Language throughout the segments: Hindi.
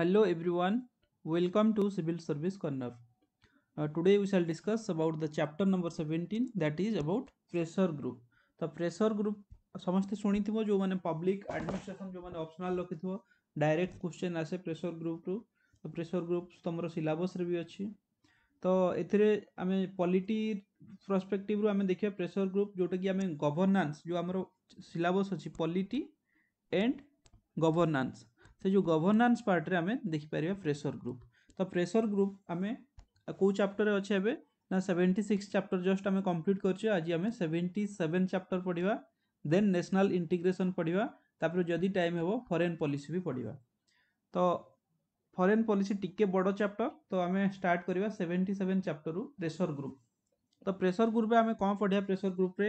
hello everyone welcome to civil service corner uh, today we shall discuss about the chapter number 17 that is about pressure group the pressure group समस्ते शुणिथिबो जो मैंने पब्लिक एडमिनिस्ट्रेशन जो मैंने ऑप्शनल रखिथिबो डायरेक्ट क्वेश्चन आसे प्रेशर ग्रुप रु तो प्रेशर ग्रुप तुम सिलेबस भी अच्छी तो ये आम पॉलिटी प्रस्पेक्टिव आम देखिए प्रेशर ग्रुप जोटा कि आम गवर्नेंस जो आम सिलेबस अच्छी पॉलिटी एंड गवर्नान्स से जो गवर्नान्स पार्ट्रे आम देखिपर प्रेसर ग्रुप तो प्रेसर ग्रुप आम कौ चप्टर अच्छे एवं ना सेवेन्टी सिक्स चैप्टर जस्ट आम कम्प्लीट कर आज आम सेवेन्टी सेवेन चैप्टर पढ़ा देन नेशनल इंटीग्रेशन पढ़ा तापर जदि टाइम हे फरेन पॉलिसी भी पढ़ा तो फरेन पॉलिसी टिके बड़ चैप्टर तो आम स्टार्ट करवा seventy seven chapter pressure group तो प्रेसर ग्रुप आम कौन पढ़ा pressure group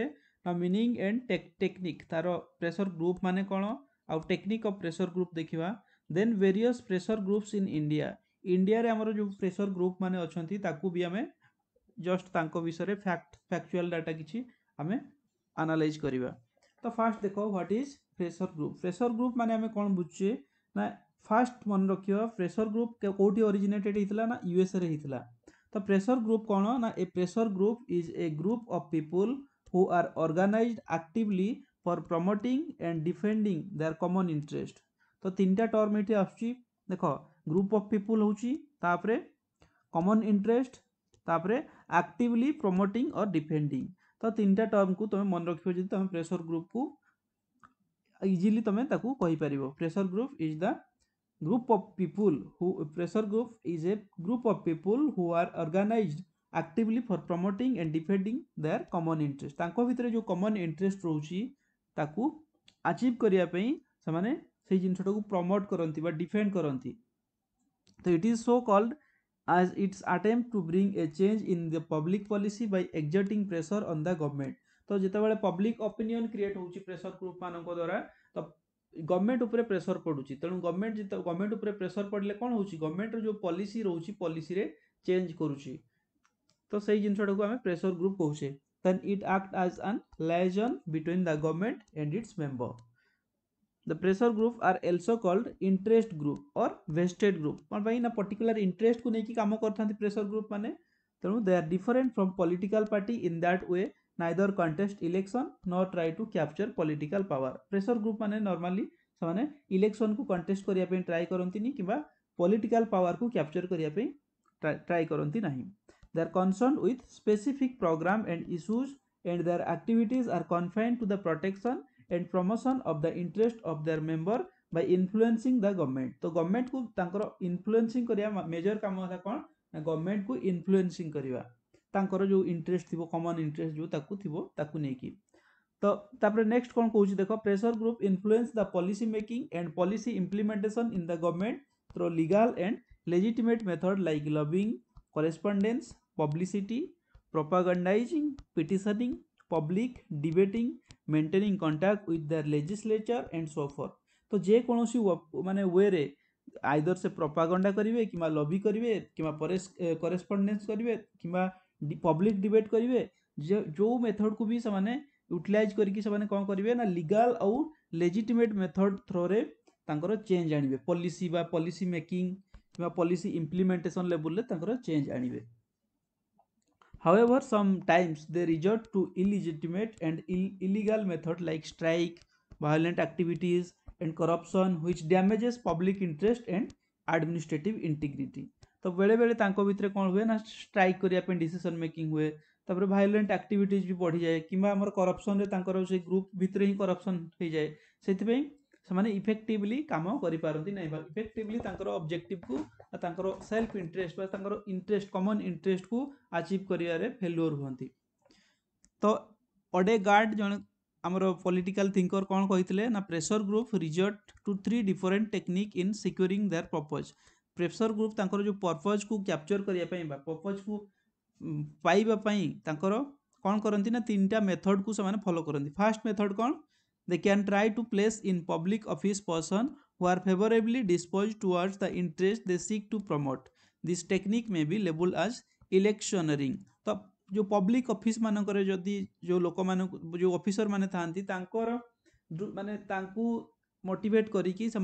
meaning and technique तार प्रेसर ग्रुप मान कौन आउ टेक्निक अफ प्रेसर ग्रुप देखा then various pressure groups in India ଇଣ୍ଡିଆରେ ଆମର ଯେଉଁ ପ୍ରେସର୍ ଗ୍ରୁପ୍ମାନେ ଅଛନ୍ତି ତାକୁ ବି ଆମେ ଜଷ୍ଟ ତାଙ୍କ ବିଷୟରେ ଫ୍ୟାକ୍ଟ ଫ୍ୟାକ୍ଚୁଆଲ୍ ଡାଟା କିଛି ଆମେ ଆନାଲାଇଜ୍ କରିବା ତ ଫାର୍ଷ୍ଟ ଦେଖ what is pressure group pressure group ମାନେ ଆମେ କ'ଣ ବୁଝୁଛେ ନା ଫାର୍ଷ୍ଟ ମନେ ରଖିବା ପ୍ରେସର୍ ଗ୍ରୁପ୍ କେଉଁଠି ଅରିଜିନେଟେଡ୍ ହେଇଥିଲା ନା ୟୁଏସ୍ଏରେ ହେଇଥିଲା ତ ପ୍ରେସର୍ ଗ୍ରୁପ୍ କ'ଣ ନା a pressure group is a group of people who are organised actively for promoting and defending their common interest तो तीन टा टर्म ये आस ग्रुप अफ पीपुल होपर कमन इंटरेस्ट तापर आक्टिवली प्रमोटिंग और डिफेडिंग तो तीन टा टर्म को तुम मन रख तुम प्रेसर ग्रुप को इजिली तुम ताकूपर pressure group is the group of people pressure group is a group of people who are organise actively for promoting and defending their interest तक भितर जो कमन इंटरेस्ट रोचे आचिव करने से से जिनसटा प्रमोट करती डिफेड करती तो it is so called as its attempt to bring a चेज in the public policy by exerting pressure on the government तो जितेबाला पब्लिक ओपिनियन क्रिएट हो प्रेसर ग्रुप मानों द्वारा तो गवर्नमेंट उपर प्रेसर पड़ू तेणु गवर्नमेंट गवर्नमेंट उपर प्रेसर पड़े कौन हो गवर्नमेंट रो पलिस रोज पलिसी चेज करुच तो से जिन को आम प्रेसर ग्रुप कहे then it act as an liaison between the government and its member The pressure group are also called interest group or vested group. कौन भाई ना particular interest को नहीं कि काम करता है pressure group माने तेणु they are different from political party in that way neither contest election nor try to capture political power pressure group माने नॉर्मली से इलेक्शन को कंटेस्ट करने ट्राए करती कि पॉलिटिकल पावर को कैप्चर करने ट्राए करती ना they are concern with specific programme and issues and their activities are confined to the protection and promotion of the interest of their member by influencing the government तो government को तांकर influencing करिया major काम होला कोन government को influencing करिया तांकर जो interest थिबो common interest जो ताकु थिबो ताकु नेकी तो तापर नेक्स्ट कोन कहू देखो pressure group influence the policy making and policy implementation in the government through legal and legitimate method like lobbying correspondence publicity propagandizing petitioning public debating maintaining contact with their legislature and so forth तो जेकोसी मानने वे आईदर से प्रपागंडा करेंगे कि लबि करेंगे कि करेस्पंडेन्स करेंगे कि पब्लिक डिबेट करेंगे जो मेथड को भी से यूटिलइज करके करेंगे ना लिगल आउ लेजिटिमेट मेथड थ्रोरे चेज आ पलिस पलिस मेकिंग कि पलिस इम्प्लीमेंटेसन लेवल चेंज आ However, sometimes they resort to illegitimate and Ill illegal methods like strike, violent activities, and corruption, which damages public interest and administrative integrity. तो बेले बेले तांको भितर कौन हुए ना स्ट्राइक करिया पे डिसीजन मेकिंग हुए तापर भाइलेंट आक्टिट भी बढ़ी जाए कि करप्शन से ग्रुप भितर ही करप्शन हो जाए से ସେମାନେ ଇଫେକ୍ଟିଭଲି କାମ କରିପାରନ୍ତି ନାହିଁ ବା ଇଫେକ୍ଟିଭଲି ତାଙ୍କର ଅବଜେକ୍ଟିଭକୁ ବା ତାଙ୍କର ସେଲ୍ଫ ଇଣ୍ଟରେଷ୍ଟ ବା ତାଙ୍କର ଇଣ୍ଟରେଷ୍ଟ କମନ୍ ଇଣ୍ଟରେଷ୍ଟକୁ ଆଚିଭ୍ କରିବାରେ ଫେଲୁଅର୍ ହୁଅନ୍ତି ତ ଅଡେ ଗାର୍ଡ଼ ଜଣେ ଆମର ପଲିଟିକାଲ୍ ଥିଙ୍କର କ'ଣ କହିଥିଲେ ନା pressure group resort to three different technique in securing their purpose pressure group ତାଙ୍କର ଯେଉଁ ପର୍ପଜ୍କୁ କ୍ୟାପଚର୍ କରିବା ପାଇଁ ବା ପର୍ପଜ୍କୁ ପାଇବା ପାଇଁ ତାଙ୍କର କ'ଣ କରନ୍ତି ନା ତିନିଟା ମେଥଡ଼କୁ ସେମାନେ ଫଲୋ କରନ୍ତି ଫାର୍ଷ୍ଟ ମେଥଡ଼ କ'ଣ They can try to place in public office person who are favorably disposed towards the interest they seek to promote. This technique may be labeled as electioneering. तो जो पब्लिक ऑफिस मानकर जदि जो लोक मान जो ऑफिसर माने थांती तांकर माने तांकू मोटिवेट करिकी से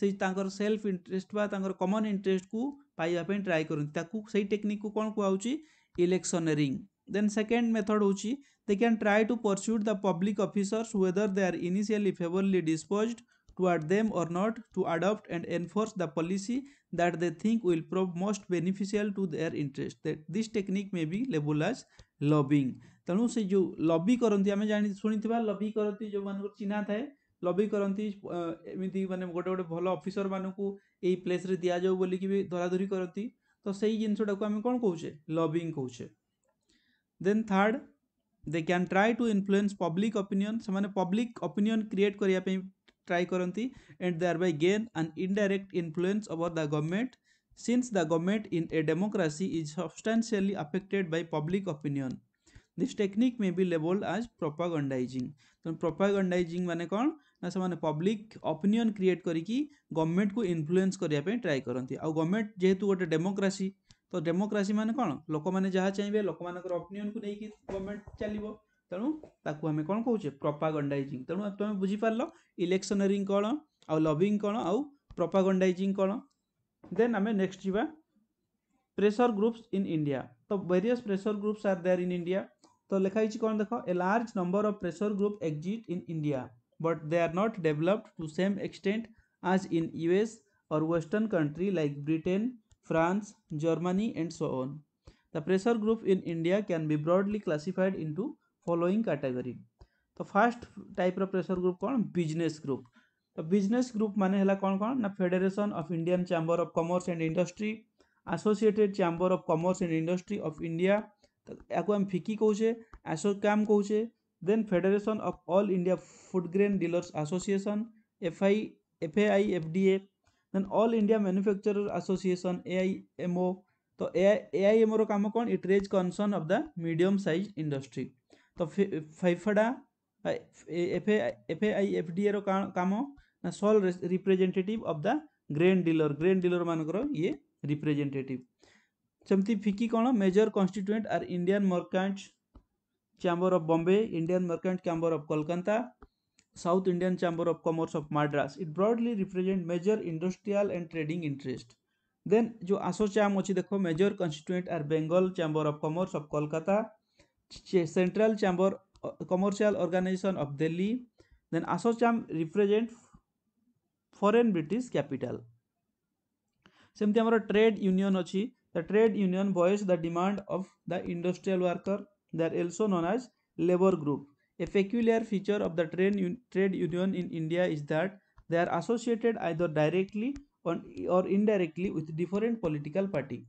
से तांकर सेल्फ इंटरेस्ट बा तांकर कॉमन इंटरेस्ट को पाइबा ट्राए करती टेक्निक को कौन कहूँ electioneering then second method who they can try to persuade the public officers whether they are initially favourably dispose to toward them or not to adopt and enforce the policy that they think will prove most beneficial to their interest that this technique may be label as lobbying तेणु से जो लबि करती आम जान शुणी लबि करती जो मान चिन्ह थाए लबि करती एमती मैंने गोटे गोटे भल अफिसर मानक य्लेस दि जाऊ बोलिकी धराधरी करती तो सही जिनसटा को आम कौन कौचे लबिंग कौचे then third they can try to influence public opinion से पब्लिक ओपिनियन क्रिएट करने ट्राए करती and they are by gain an indirect influence over the government since the government in a democracy is substantially affected by public opinion this technique may be labelled as propagandising तो प्रोपागंडाइजिंग मैंने कौन ना से पब्लिक ओपिनियन क्रिएट करी गवर्नमेंट को इनफ्लुएंस करने ट्राए करती आ गवर्नमेंट जेहेतु गोटे डेमोक्रासी तो डेमोक्रासी मैंने कौन लोक मैंने जहाँ चाहिए लोक मपिनियन को लेकिन गवर्नमेंट चलो तेणु आम कौन कौचे प्रपागंडाइजिंग तेणु तुम्हें बुझीपार इलेक्शनरी कौन आउ लबिंग कौन आउ प्रपागंडाइजिंग कौन देन आम नेक्स्ट जावा प्रेसर ग्रुप्स इन इंडिया तो various pressure groups are there in India तो लिखाई कौन देख a large number of pressure group exist in India but they are not developed to same extent as in US और western country like Britain France, Germany and so on. The pressure group in India can be broadly classified into following category. तो फर्स्ट टाइप रो प्रेशर ग्रुप कौन बिजनेस ग्रुप तो बिजनेस ग्रुप माने हला कौन कौन ना federation of Indian chamber of commerce and industry associated chamber of commerce and industry of India तो याको हम फिकी कहूचे आसोकैम कहूचे then federation of all India food grain dealers association F I F A then all India manufacturer association AIMO ତ ଏଆଇଏମ୍ଓର କାମ କ'ଣ it raise concern of the medium size industry ତ ଫାଇଫଡ଼ା ଏଫ୍ଏଆଇଏଫ୍ଡିଏର କାମ ନା sole representative of the grain dealer grain dealer ମାନଙ୍କର ଇଏ ରିପ୍ରେଜେଣ୍ଟେଟିଭ୍ ସେମିତି ଫିକି କ'ଣ major constituent are Indian merchant chamber of Bombay Indian merchant chamber of Kolkata south Indian Chamber of Commerce of Madras. It broadly represents major industrial and trading interest then जो आसोचाम अच्छी देखो major constituent are Bengal chamber of commerce of Kolkata central chamber commercial organisation of Delhi then ASSOCHAM represent foreign British capital सेमती आमर ट्रेड यूनियन अच्छी the trade union voice the demand of the industrial worker they are also known as labour group A peculiar feature of the trade union in India is that they are associated either directly or indirectly with different political party.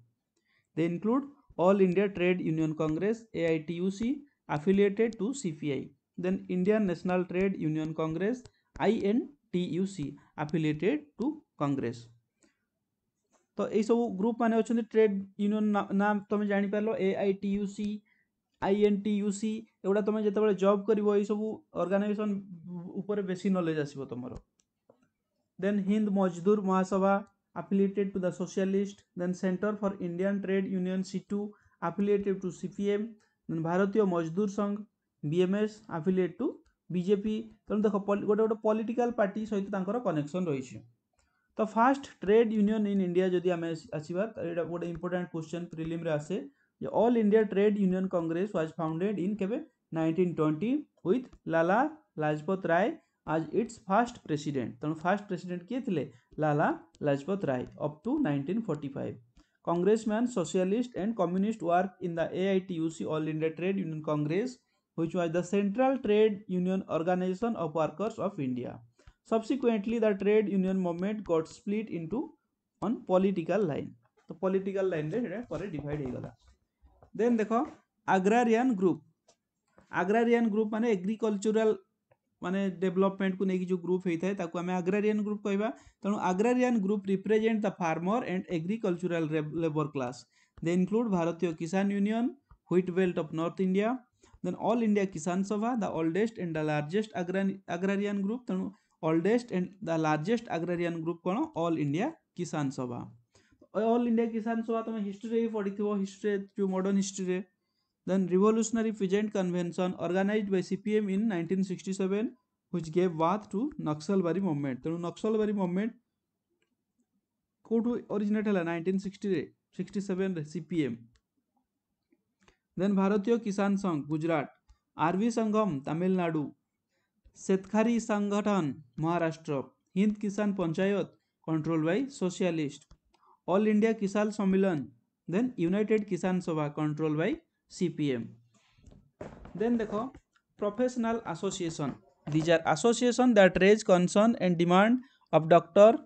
They include All India Trade Union Congress AITUC affiliated to CPI. Then Indian National Trade Union Congress INTUC affiliated to Congress. तो यही सब ग्रुप मान अच्छा ट्रेड यूनियन नाम तुम जापर A I T U C I N T U C ଏଗୁଡ଼ା ତୁମେ ଯେତେବେଳେ ଜବ୍ କରିବ ଏଇସବୁ ଅର୍ଗାନାଇଜେସନ୍ ଉପରେ ବେଶୀ ନଲେଜ୍ ଆସିବ ତୁମର ଦେନ୍ ହିନ୍ଦ ମଜଦୁର ମହାସଭା affiliated to the socialist then center for indian trade union c2 affiliated to cpm then bharatiya mazdoor sangh bms affiliated to BJP তেমন দেখো গোটে গোটে পলিটিকাল পার্টি সহিত তাঁর কনেকশন রয়েছে তো first trade union in India যদি আমি আসবা এটা গোটে ইম্পর্টাট কোশ্চেন প্রিলিমে আসে जे all India trade union congress was founded in केवे twenty with Lala Lajpat Rai as its first president तेणु फास्ट प्रेसीडेट किए थे Lala Lajpat Rai up to nineteen congress man socialist and communist work in the a all India trade union congress which was the central trade union organisation of workers of India subsequently the trade union movement split into on political line तो पॉलिटिकल लाइन पॉलीटिकाल लाइन में डिड हो गला देन देखो आग्रारियन ग्रुप आग्रारियन ग्रुप माने एग्रीकल्चराल माने डेवलपमेंट को लेकिन जो ग्रुप होता है आम आग्रारियन ग्रुप कह तेणु agrarian group represent the farmer and agricultural labour class they include Bharatiya Kisan union wheat belt of north India then all India Kisan Sabha the oldest and the largest agrarian group तेणु oldest and the largest agrarian group कौन all India Kisan Sabha all India Kisan सभा तुम हिस्ट्री पढ़ी हिस्ट्री जो modern history then revolutionary peasant convention organise by CPM in 1967 which gave birth to Naxalbari movement तेणु नक्सलबारी मुवमेंट कोठू ओरिजिनेट है 1960 रे 67 रे सीपीएम देन भारतीय किसान संघ गुजरात आरवी Sangam Tamil Nadu Shetkari Sangathan Maharashtra Hind Kisan Panchayat control by socialist All India Kisan Sammilan, then United Kisan Sabha controlled by CPM. Then the professional association. These are association that raise concern and demand of doctor,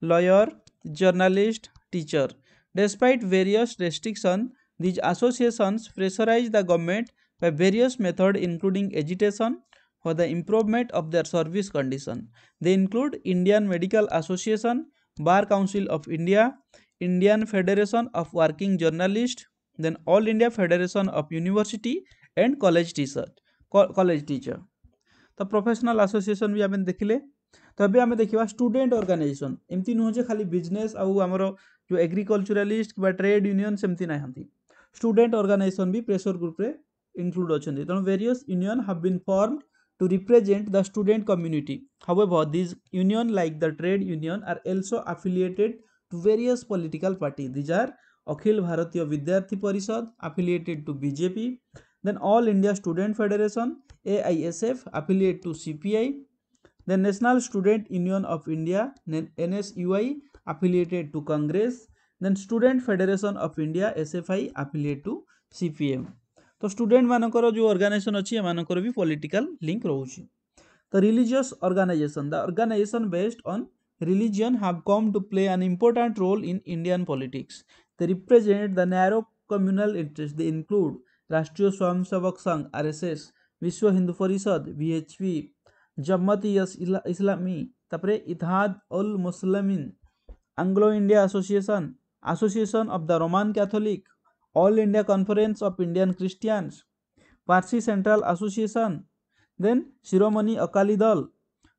lawyer, journalist, teacher. Despite various restrictions, these associations pressurize the government by various methods including agitation for the improvement of their service condition. They include Indian Medical Association, bar council of India Indian federation of working journalist then all India federation of university and college teacher college teacher तो प्रोफेशनल आसोसीएसन भी आम देखिले तो अभी आम देखा स्टूडेंट ऑर्गेनाइजेशन एमती नुहजे खाली बिजनेस आमर जो एग्रीकल्चरलिस्ट कि ट्रेड यूनियन सेमती ना स्टूडेंट अर्गानाइजेसन भी प्रेसर ग्रुप इनक्लूड अच्छे तेनाली various union have been formed to represent the student community. However, these union like the trade union are also affiliated to various political parties. These are Akhil Bharatiya Vidyarthi Parishad affiliated to BJP, then All India Student Federation, AISF affiliated to CPI, then National Student Union of India, NSUI affiliated to Congress, then Student Federation of India, SFI affiliated to CPM. तो स्टूडेंट मानकर जो अर्गानाइजेसन अच्छी एमकर भी पॉलिटिकल लिंक रोचे तो religious organisation the organisation based on religion have come to play an important role in Indian politics. They represent the narrow communal interests. They include Rashtriya Swamsevak Sangh RSS, Vishwa Hindu Parishad VHP, Jamaat-e Islami, tapre Ittihad ul Muslimin, Anglo India Association, Association of the Roman Catholic, All India Conference of Indian Christians, Parsi Central Association, then Shiromani Akali Dal.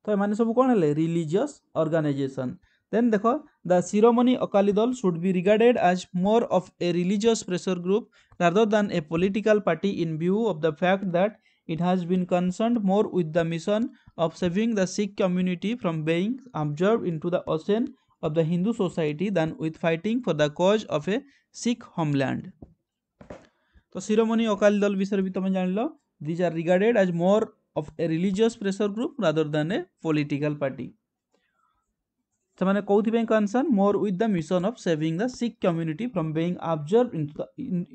तो एମାନେ सब कौन है रिलीजियस ऑर्गेनाइजेशन देन देखो the Shiromani Akali Dal should be regarded as more of a religious rather than a political party in view of the fact that it has been concerned more with the mission of saving the Sikh community from being absorbed into the ocean of the Hindu society than with fighting for the cause of a Sikh homeland. तो शिरोमणि अकाली दल विषय भी तुम जान लो these are regarded as more of a religious pressure group rather than a political party कौन କେଉଁଥିପାଇଁ more more with the mission of saving the Sikh community from being absorb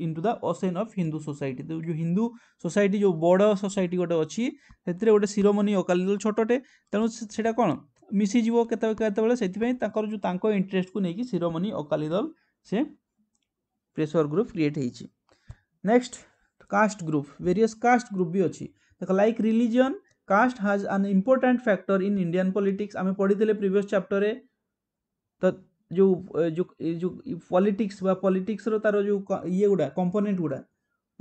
into the ocean of Hindu society ଯେଉଁ ହିନ୍ଦୁ ସୋସାଇଟି ଯେଉଁ ବଡ଼ ସୋସାଇଟି ଗୋଟେ ଅଛି ସେଥିରେ ଗୋଟେ ଶିରୋମଣି ଅକାଲି ଦଳ ଛୋଟଟେ ତେଣୁ ସେଇଟା କ'ଣ ମିଶିଯିବ କେତେବେଳେ କେତେବେଳେ ସେଥିପାଇଁ ତାଙ୍କର ଯେଉଁ ତାଙ୍କ ଇଣ୍ଟରେଷ୍ଟକୁ ନେଇକି ଶିରୋମଣି ଅକାଲି ଦଳ ସେ ପ୍ରେସର ଗ୍ରୁପ୍ କ୍ରିଏଟ୍ ହେଇଛି next caste group various caste group ବି ଅଛି ଦେଖ like religion caste has an important factor in Indian politics ଆମେ ପଢ଼ିଥିଲେ ପ୍ରିଭିୟସ୍ ଚାପ୍ଟରରେ ତ ଯେଉଁ ଯେଉଁ ଯେଉଁ ପଲିଟିକ୍ସ ବା ପଲିଟିକ୍ସର ତା'ର ଯେଉଁ ଇଏ ଗୁଡ଼ା କମ୍ପୋନେଣ୍ଟ ଗୁଡ଼ା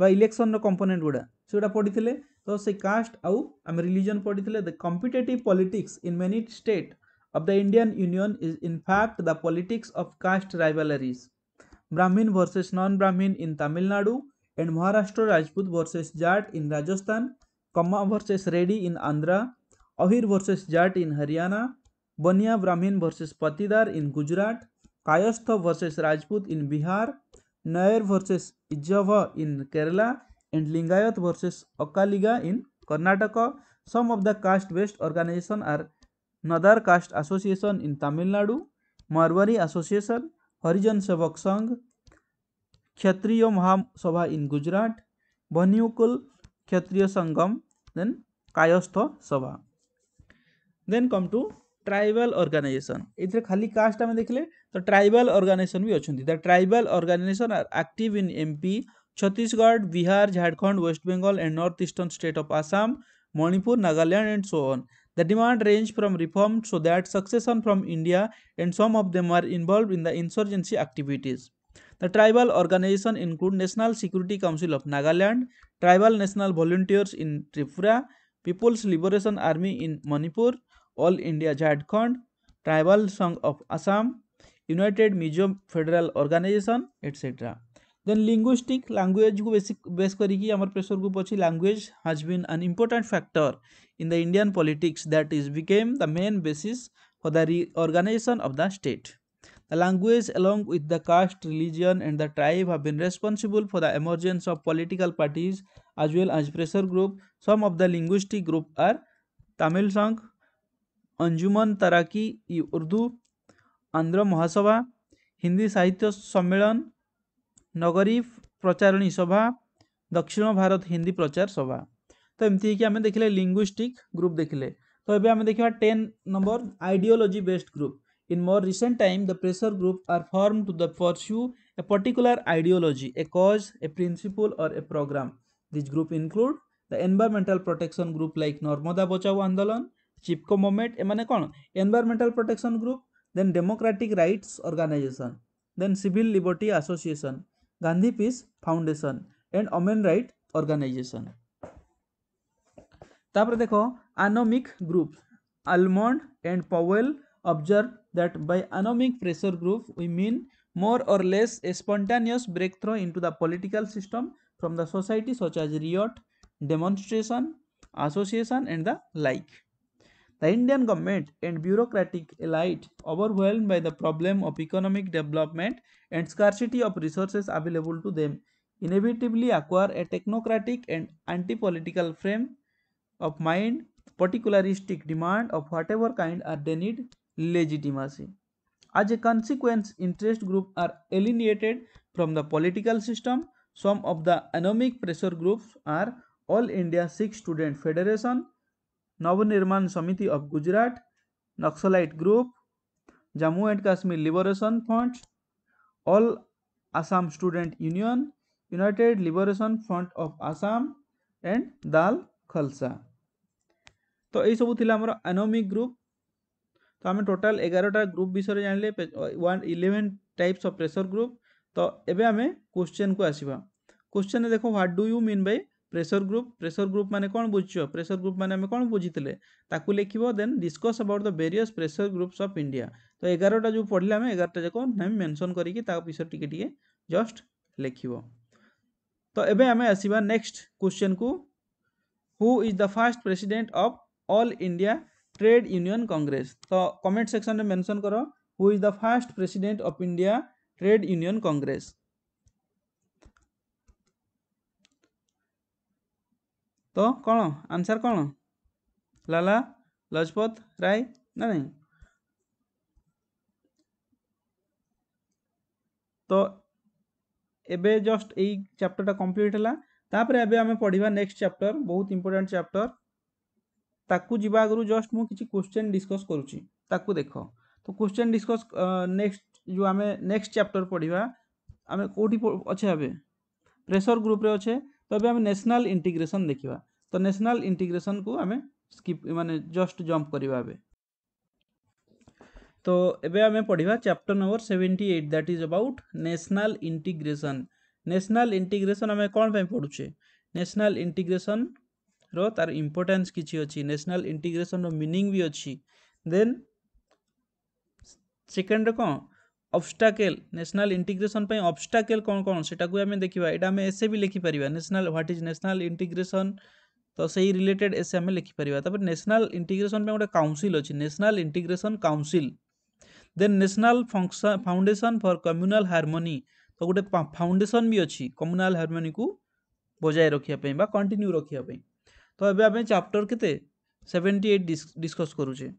ବା ଇଲେକ୍ସନ୍ର गुड़ा ଗୁଡ଼ା पढ़ी तो से कास्ट आउ आम religion religion the the politics in many state state the Indian union is in fact the politics of caste rivalries Brahmin versus non Brahmin in Tamil Nadu and Maharashtra Rajput versus Jat in Rajasthan Kamma versus Reddy in Andhra Ahir versus Jat in Haryana Bania Brahmin versus Patidar in Gujarat Kayastha versus Rajput in Bihar Nair versus Ezhava in Kerala and Lingayat versus Vokkaliga in Karnataka some of the caste based organisation are Nadar caste association in Tamil Nadu Marwari association Harijan Sevak Sangh Kshatriya Mahasabha in Gujarat Vanniyakula Kshatriya Sangam then Kayastha Sabha then come to tribal organisation ये खाली कास्ट आम देखले तो ट्राइबल ऑर्गेनाइजेशन भी अच्छा the tribal organisation are active in MP Chhattisgarh Bihar Jharkhand west Bengal and north eastern state of Assam Manipur Nagaland and so on the demand range from reform so that secession from India and some of them are involve in the insurgency activities the tribal organisation include national security council of Nagaland tribal national volunteers in Tripura people's liberation army in Manipur all India Jharkhand tribal संघ of Assam united Mizo federal organisation etcetera then linguistic language को बेस बेस कर प्रेसर ग्रुप अच्छी language has been an important factor in the Indian politics that is became the main basis for the reorganisation of the state the language along with the caste religion and the tribe have been responsible for the emergence of political parties as well as pressure group some of the linguistic group are Tamil Sangh Anjuman तराकी Urdu Andhra महासभा हिंदी साहित्य सम्मेलन नगरी प्रचारणी सभा दक्षिण भारत हिंदी प्रचार सभा तो एमती है कि आम देखे लिंगुस्टिक ग्रुप देखले तो ये आम देखा ten number ideology based group in more recent time the pressure group are form to the pursue a particular ideology a cause a principle और a programme these group include the environmental protection group like Narmada Bachao Andolan Chipko movement एम कौन environmental protection group then Democratic Rights Organization, then Civil Liberty Association, Gandhi Peace Foundation, and Women Right Organization. তারপরে দেখো anomic group Almond and Powell observe that by anomic pressure group we mean more or less a spontaneous break through into the political system from the society such as riot demonstration association and the like The Indian government and bureaucratic elite, overwhelmed by the problem of economic development and scarcity of resources available to them, inevitably acquire a technocratic and anti-political frame of mind, particularistic demand of whatever kind are denied legitimacy. As a consequence, interest groups are alienated from the political system. Some of the anomic pressure groups are All India Sikh Student Federation, Navnirman Samiti of Gujarat Naxalite group Jammu and Kashmir liberation front all Assam student union united liberation front of Assam and Dal Khalsa तो यही सब थी आमर एनोमिक ग्रुप तो आम टोटाल एगारटा ग्रुप विषय जान लें one eleven types of pressure group तो ये आम क्वेश्चन को आसवा क्वेश्चन देखो what do you mean by pressure group pressure group ମାନେ କ'ଣ ବୁଝିଛ ପ୍ରେସର ଗ୍ରୁପ୍ ମାନେ ଆମେ କ'ଣ ବୁଝିଥିଲେ ତାକୁ ଲେଖିବ then discuss about the various pressure groups of India ତ ଏଗାରଟା ଯେଉଁ ପଢ଼ିଲେ ଆମେ ଏଗାରଟା ଯାକ ଆମେ ମେନସନ୍ କରିକି ତା ବିଷୟରେ ଟିକେ ଟିକେ ଜଷ୍ଟ ଲେଖିବ ତ ଏବେ ଆମେ ଆସିବା ନେକ୍ସଟ କ୍ୱେଶ୍ଚନକୁ who is the first president of all India trade union congress तो कमेंट सेक्शन में मेंशन करो who is the first president of India trade union congress ତ କ'ଣ ଆନ୍ସର୍ କ'ଣ ଲାଲା ଲଜପତ ରାୟ ନା ନାହିଁ ତ ଏବେ ଜଷ୍ଟ ଏଇ ଚାପ୍ଟରଟା କମ୍ପ୍ଲିଟ୍ ହେଲା ତାପରେ ଏବେ ଆମେ ପଢ଼ିବା ନେକ୍ସଟ ଚାପ୍ଟର ବହୁତ ଇମ୍ପୋର୍ଟାଣ୍ଟ ଚାପ୍ଟର ତାକୁ ଯିବା ଆଗରୁ ଜଷ୍ଟ ମୁଁ କିଛି କ୍ୱେଶ୍ଚେନ୍ ଡିସ୍କସ୍ କରୁଛି ତାକୁ ଦେଖ ତ କ୍ୱେଶ୍ଚେନ୍ ଡିସ୍କସ୍ ନେକ୍ସଟ ଯେଉଁ ଆମେ ନେକ୍ସଟ ଚାପ୍ଟର ପଢ଼ିବା ଆମେ କେଉଁଠି ଅଛେ ଏବେ ପ୍ରେସର୍ ଗ୍ରୁପ୍ରେ ଅଛେ তবে আমি ন্যাশনাল ইন্টিগ্রেসন দেখিবা তো ন্যাশনাল ইন্টিগ্রেসন কু আমি স্কিপ মানে জস্ট জম্প করিবা এবে তো এবে আমি পড়িবা chapter number 78 that is about national integration national integration আমি কোন পাই পড়ুছে ন্যাশনাল ইন্টিগ্রেশন ର ତାର ଇମ୍ପୋର୍ଟାନ୍ସ କିଛି ଅଛି ନ୍ୟାସନାଲ୍ ଇଣ୍ଟିଗ୍ରେସନ୍ର ମିନିଂ ବି ଅଛି ଦେନ୍ ସେକେଣ୍ଡରେ କ'ଣ अब्स्टाकेल नेशनल इंटीग्रेशन अब्स्टाकेल कौन कौन से आम देखा ये आम एसे भी लिखिपर national what is national integration तो से ही रिलेटेड एसे आम लिखिपर तर नेशनल इंटीग्रेशन गोटे काउनसिल अच्छी national integration council the national function foundation for communal harmony तो गोटे फाउंडेसन भी अच्छी कम्युनाल हारमोनी को बजाय रखापी कंटिन्यू रखापी तो ये आम चैप्टर के सेवेन्टी एट डिस्कस करूचे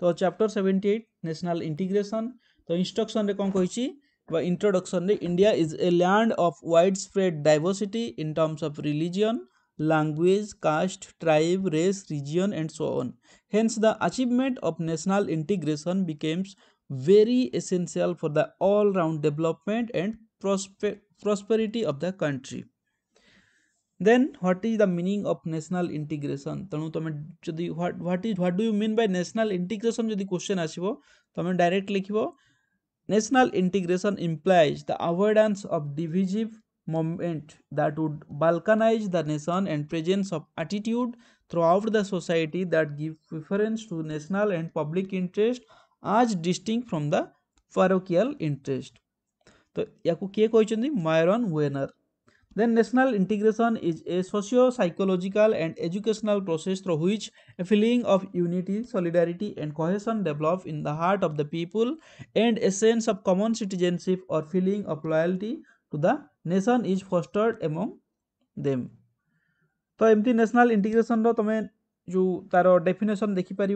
तो chapter seventy eight national integration ତ ଇନ୍ଷ୍ଟ୍ରକ୍ସନ୍ରେ କ'ଣ କହିଛି ବା ଇଣ୍ଟ୍ରୋଡକ୍ସନ୍ରେ India is a land of wide spread diversity in terms of religion language, caste, tribe, race, region, and so on. Hence, the achievement of national integration becomes very essential for the all-round development and prosper prosperity of the country. Then, what is the meaning of national integration? तनु तो मैं जो दी what what is what do you mean by national integration जो दी question आशिवो तो मैं direct लिखिवो National integration implies the avoidance of divisive movement that would balkanize the nation and presence of attitude throughout the society that give preference to national and public interest as distinct from the parochial interest. तो या किए कहते Myron Weiner then national integration is a socio psychological and educational process through which a feeling of unity solidarity and cohesion develop in the heart of the people and a sense of common citizenship और feeling of loyalty to the nation is fostered among them तो एमती नेशनल इंटीग्रेशन रुमें जो तार डेफिनेसन देखिपार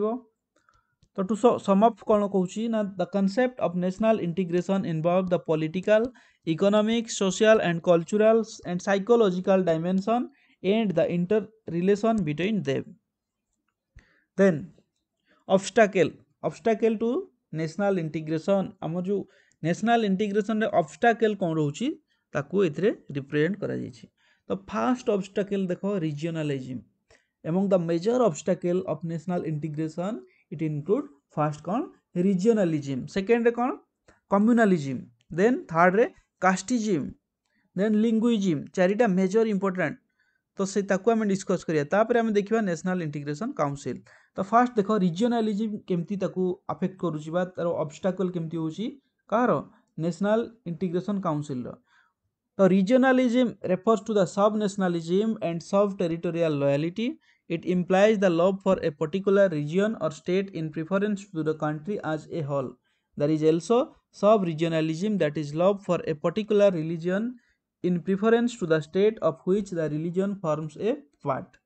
तो टू समअप कौन कौन ना the concept of national integration involve the political economic, social and cultural and psychological dimension and the interrelation between them. Then obstacle, obstacle to national integration. ଆମର ଯେଉଁ ନ୍ୟାସନାଲ୍ ଇଣ୍ଟିଗ୍ରେସନ୍ରେ ଅବଷ୍ଟାକେଲ୍ କ'ଣ ରହୁଛି ତାକୁ ଏଥିରେ ରିପ୍ରେଜେଣ୍ଟ କରାଯାଇଛି ତ ଫାର୍ଷ୍ଟ ଅବଷ୍ଟାକେଲ୍ ଦେଖ ରିଜିଓନାଲିଜିମ୍ ଏବଂ the major obstacle of national integration it include first କ'ଣ ରିଜିଓନାଲିଜିମ୍ ସେକେଣ୍ଡରେ କ'ଣ କମ୍ୟୁନାଲିଜିମ୍ ଦେନ୍ ଥାର୍ଡ଼ରେ କାଷ୍ଟିଜିମ୍ ଦେନ୍ ଲିଙ୍ଗୁଇଜିମ୍ ଚାରିଟା ମେଜର୍ ଇମ୍ପୋର୍ଟାଣ୍ଟ ତ ସେ ତାକୁ ଆମେ ଡିସ୍କସ୍ କରିବା ତାପରେ ଆମେ ଦେଖିବା ନ୍ୟାସନାଲ୍ ଇଣ୍ଟିଗ୍ରେସନ୍ କାଉନସିଲ୍ ତ ଫାର୍ଷ୍ଟ ଦେଖ ରିଜିଓନାଲିଜିମ୍ କେମିତି ତାକୁ ଆଫେକ୍ଟ କରୁଛି ବା ତା'ର ଅବଷ୍ଟାକଲ୍ କେମିତି ହେଉଛି କାହାର ନ୍ୟାସନାଲ୍ ଇଣ୍ଟିଗ୍ରେସନ୍ କାଉନସିଲ୍ର ତ regionalism refers to the sub nationalism and sub territorial loyalty it implies the love for a particular region or state in preference to the country as a whole there is also sub-regionalism that is love for a particular religion in preference to the state of which the religion forms a part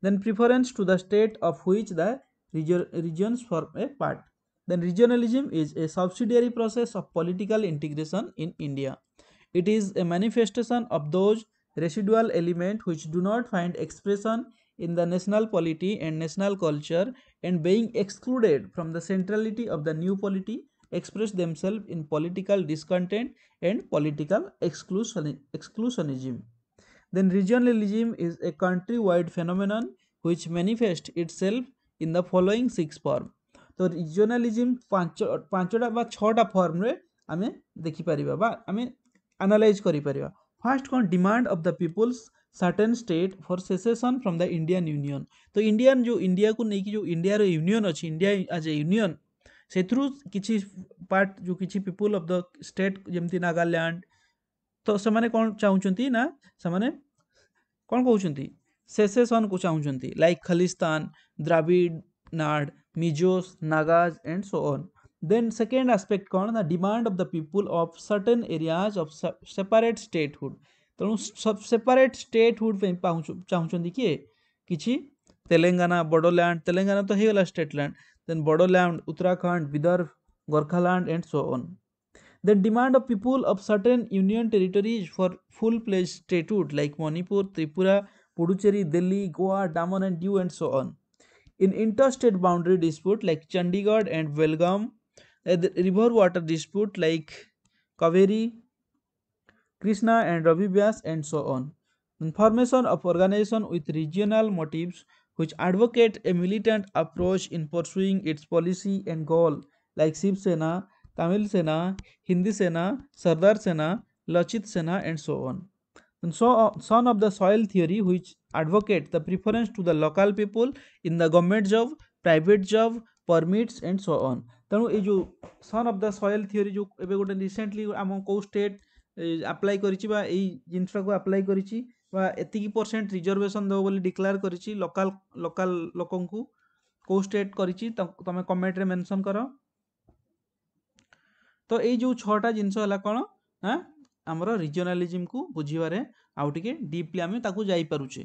then preference to the state of which the regions form a part then regionalism is a subsidiary process of political integration in india it is a manifestation of those residual elements which do not find expression in the national polity and national culture and being excluded from the centrality of the new polity express themselves in political discontent and political exclusion, exclusionism. Then regionalism is a country-wide phenomenon which manifest itself in the following six form. तो ରିଜନାଲିଜିମ୍ ପାଞ୍ଚ ପାଞ୍ଚଟା ବା ଛଅଟା ଫର୍ମରେ ଆମେ ଦେଖିପାରିବା ବା ଆମେ ଆନାଲାଇଜ୍ କରିପାରିବା ଫାର୍ଷ୍ଟ କ'ଣ demand of the peoples certain state for secession from the Indian union तो इंडियन जो इंडिया को नहीं जो इंडिया रो यूनियन अच्छी इंडिया एज ए यूनियन से किसी पार्ट जो कि पीपुल अफ द स्टेट जमी नागालैंड तो से कौन चाहते ना से कौन कहते सेसेसन को चाहते like Khalistan Dravida Nadu Mizos Nagas and so on then second aspect कौन ना demand of the people of certain areas of separate statehood तेणु सेपरेट स्टेटहुड चाहूँ किए कि तेलेंगाना बड़ोलैंड तेलेाना तो होगा स्टेटलैंड then Bodoland, Uttarakhand, Vidarbh, Gorkhaland, and so on. The demand of people of certain union territories for full-fledged statehood like Manipur, Tripura, Puducherry, Delhi, Goa, Daman and Diu and so on. In interstate boundary dispute like Chandigarh and Belgaum, uh, river water dispute like Kaveri, Krishna and Ravi Vyas and so on. Information of organization with regional motives which advocate a militant approach in pursuing its policy and goal, like Shiv Sena, Tamil Sena, Hindi Sena, Sardar Sena, Lachit Sena, and so on. And so, son of the soil theory, which advocate the preference to the local people in the government job, private job, permits and so on. ତେଣୁ ଏଇ ଯେଉଁ son of the soil theory ଯେଉଁ ଏବେ ଗୋଟେ ରିସେଣ୍ଟଲି ଆମ କେଉଁ ଷ୍ଟେଟ୍ ଆପ୍ଲାଏ କରିଛି ବା ଏଇ ଜିନିଷଟାକୁ ଆପ୍ଲାଏ କରିଛି ବା ଏତିକି ପରସେଣ୍ଟ ରିଜର୍ଭେସନ୍ ଦେବ ବୋଲି ଡିକ୍ଲେୟାର କରିଛି ଲୋକାଲ ଲୋକାଲ ଲୋକଙ୍କୁ କେଉଁ ଷ୍ଟେଟ୍ କରିଛି ତୁମେ କମେଣ୍ଟରେ ମେନସନ୍ କର ତ ଏଇ ଯେଉଁ ଛଅଟା ଜିନିଷ ହେଲା କ'ଣ ନା ଆମର ରିଜନାଲିଜିମ୍କୁ ବୁଝିବାରେ ଆଉ ଟିକେ ଡିପ୍ଲି ଆମେ ତାକୁ ଯାଇପାରୁଛେ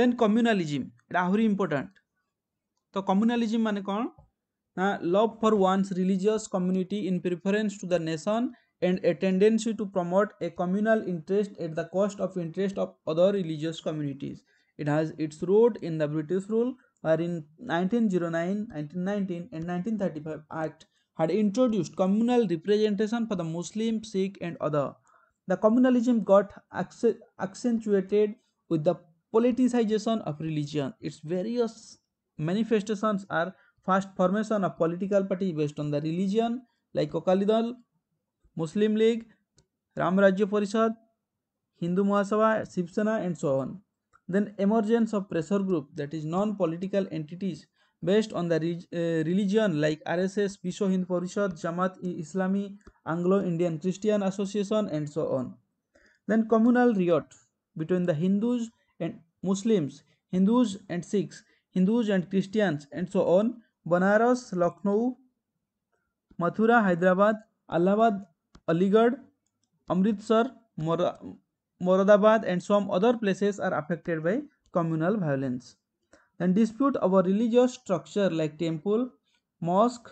ଦେନ୍ କମ୍ୟୁନାଲିଜିମ୍ ଏଇଟା ଆହୁରି ଇମ୍ପୋର୍ଟାଣ୍ଟ ତ କମ୍ୟୁନାଲିଜିମ୍ ମାନେ କ'ଣ ନା love for one's religious community in preference to the nation and a tendency to promote a communal interest at the cost of interest of other religious communities. It has its root in the British rule wherein 1909, 1919 and 1935 Act had introduced communal representation for the Muslim, Sikh and other. The communalism got accentuated with the politicization of religion. Its various manifestations are first formation of political party based on the religion like Dal. Muslim League Ram Rajya Hindu Hindu Mahasabha Shiv Sena and so on. Then emergence of pressure group that is non-political entities based on the uh, religion like RSS, Visho Hind Parishad, Jamaat Islami, Anglo-Indian Christian Association and so on. Then communal riot between the Hindus and Muslims, Hindus and Sikhs, Hindus and Christians and so on. Banaras, Lucknow, Mathura, Hyderabad, Allahabad Aligarh, Amritsar, Moradabad and some other places are affected by communal violence. Then dispute over religious structure like temple, mosque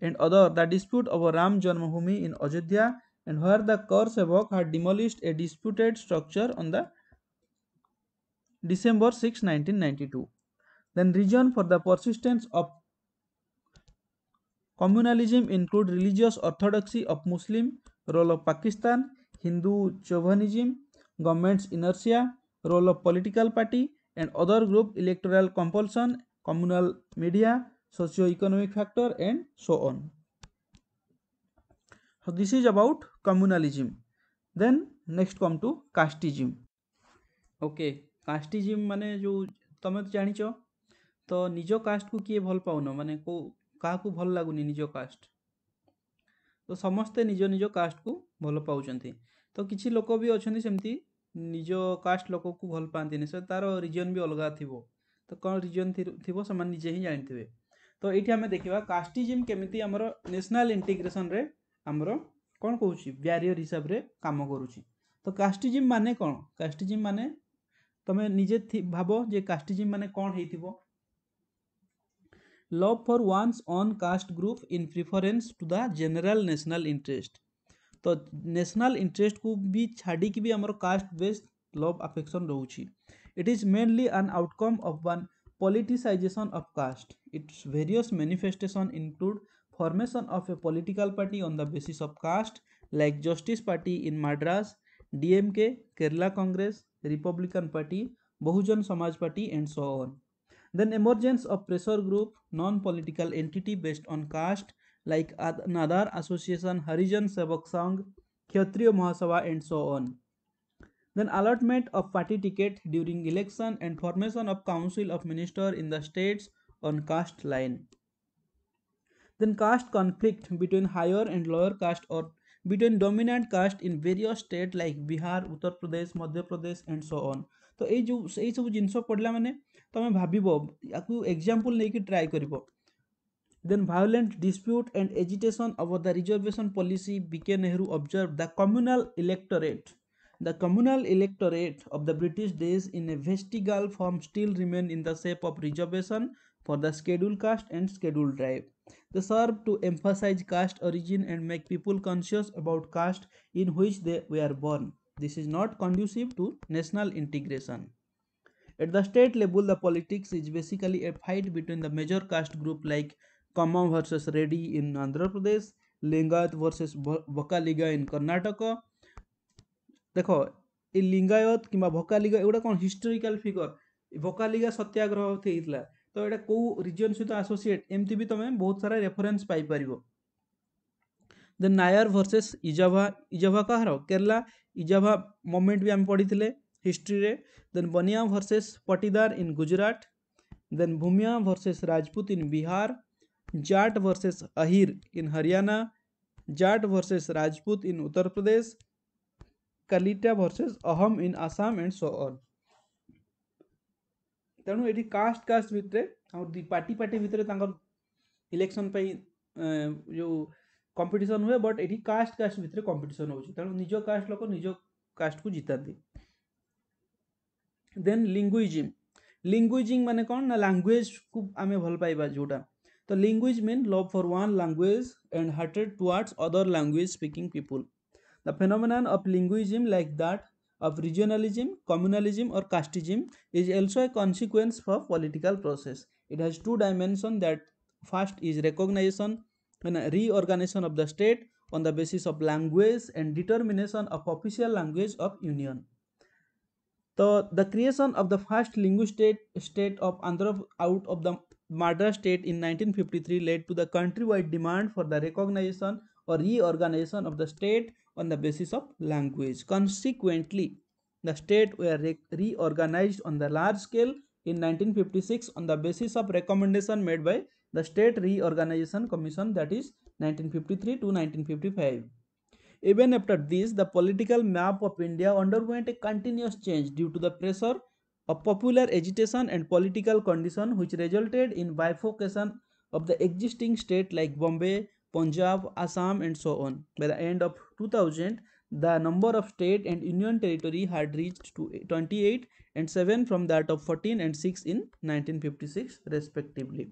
and other the dispute over Ram Janmabhoomi in Ajodhya and where the Kaur had demolished a disputed structure on the December 6, 1992. Then reason for the persistence of communalism include religious orthodoxy of Muslim role of Pakistan Hindu chauvinism governments inertia role of political party and other group electoral compulsion communal media socio economic factor and so on this is about communalism then next come to casteism okay casteism माने जो तुम जान तो, तो निज कास्ट को किए भल पाऊन न मानने को क्या भल लगुन निज का तो समस्ते निज निज का भल पाँच तो किसी लोक भी अच्छे सेमती निज का लोक को भल पाती तार रिजन भी अलग थी तो कौन रिजन थी से निजे ही जानते तो ये आम देखा कास्टिजिम केमी आम नेशनाल इंटिग्रेसन आमर कौन कौन ब्यारिअर हिसाब से कम करुच्च तो कास्टिजिम मान कौन कास्टिजिम मान तुम निजे भाव जो कास्टिजिम मान कौन हो love for one's own caste group in preference to the general national interest तो नेशनल इंटरेस्ट को भी छाड़ी की भी आम कास्ट बेस्ड लव अफेक्शन रोच it is mainly an outcome of one politicisation of caste its various manifestation include formation of a political party on the basis of caste like Justice Party in Madras DMK Kerala Congress Republican Party Bahujan Samaj Party and so on Then emergence of pressure group, non-political entity based on caste like Nadar Association, Harijan Sevak Sangh, Khatriya Mahasabha and so on. Then allotment of party ticket during election and formation of council of minister in the states on caste line. Then caste conflict between higher and lower caste or between dominant caste in various states like Bihar, Uttar Pradesh, Madhya Pradesh and so on. ତ ଏଇ ଯେଉଁ ଏଇ ସବୁ ଜିନିଷ ପଢ଼ିଲା ମାନେ ତୁମେ ଭାବିବ ୟାକୁ ଏକ୍ଜାମ୍ପଲ୍ ନେଇକି ଟ୍ରାଏ କରିବ Then violent dispute and agitation over the reservation policy, B.K. Nehru observed the communal electorate. The communal electorate of the British days in a vestigial form still remain in the shape of reservation for the scheduled caste and scheduled tribe. They serve to emphasize caste origin and make people conscious about caste in which they were born. This is not conducive to national integration. At the state level, the politics is basically a fight between the major caste group like kamma versus Reddy in Andhra Pradesh, lingayat versus Vakaliga in Karnataka. देखो ये लिंगायत किंवा भकालिगा एगुड़ा कौन हिस्टोरिकल फिगर भकालिगा सत्याग्रह होता तो यहाँ कौ रिजन सहित आसोसीएट एमती भी तुम बहुत सारा रेफरेन्स पाइपर देन नायर भर्सेस इजाभा इजाभा कह रहा केरला इजाभा मोमेंट भी आम पढ़ी हिस्ट्री रे then Bania versus Patidar in Gujarat then Bhumihar versus Rajput in Bihar Jat versus Ahir in Haryana Jat versus Rajput in Uttar Pradesh Kalita versus Ahom in Assam and so on तेणु ये कास्ट कास्ट भितर पार्टी पार्टी भितर इलेक्शन पे जो कंपिटिशन हुए बट ये कास्ट कास्ट भितर कंपिटिशन हो निज कास्ट लोक निज कास्ट को जीता देन लिंगुइजिम लिंगुइजिम मैंने कौन ना लांगुएज को आम भल पाइबा जोटा तो language mean love for one language and hatred towards other language speaking people the phenomenon of linguism like that of regionalism communalism और casteism is also a consequence for political process it has two dimension that first is recognization and reorganization of the state on the basis of language and determination of official language of union. So the creation of the first linguistic state of Andhra out of the Madras state in 1953 led to the countrywide demand for the recognition or reorganization of the state on the basis of language. Consequently, the state were re reorganized on the large scale in 1956 on the basis of recommendation made by the State Reorganization Commission that is 1953 to 1955. Even after this, the political map of India underwent a continuous change due to the pressure of popular agitation and political condition which resulted in bifurcation of the existing state like Bombay, Punjab, Assam and so on. By the end of 2000, the number of state and union territory had reached to 28 and 7 from that of 14 and 6 in 1956 respectively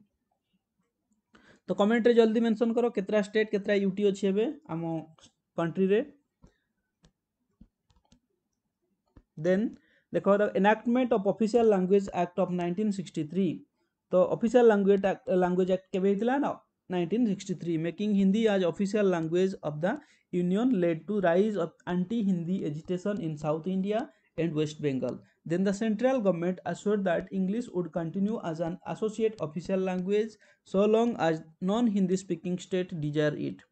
तो कमेंट रे जल्दी मेंशन करो केतरा स्टेट केतरा यूटी अछि एबे हम कंट्री रे देन देखो the enactment of official language act of 1963 तो ऑफिशियल लैंग्वेज लैंग्वेज एक्ट केबे हितला ना 1963 making hindi as official language of the union led to rise of anti-hindi agitation in south india and west bengal then the central government assured that english would continue as an associate official language so long as non-hindi speaking state desire it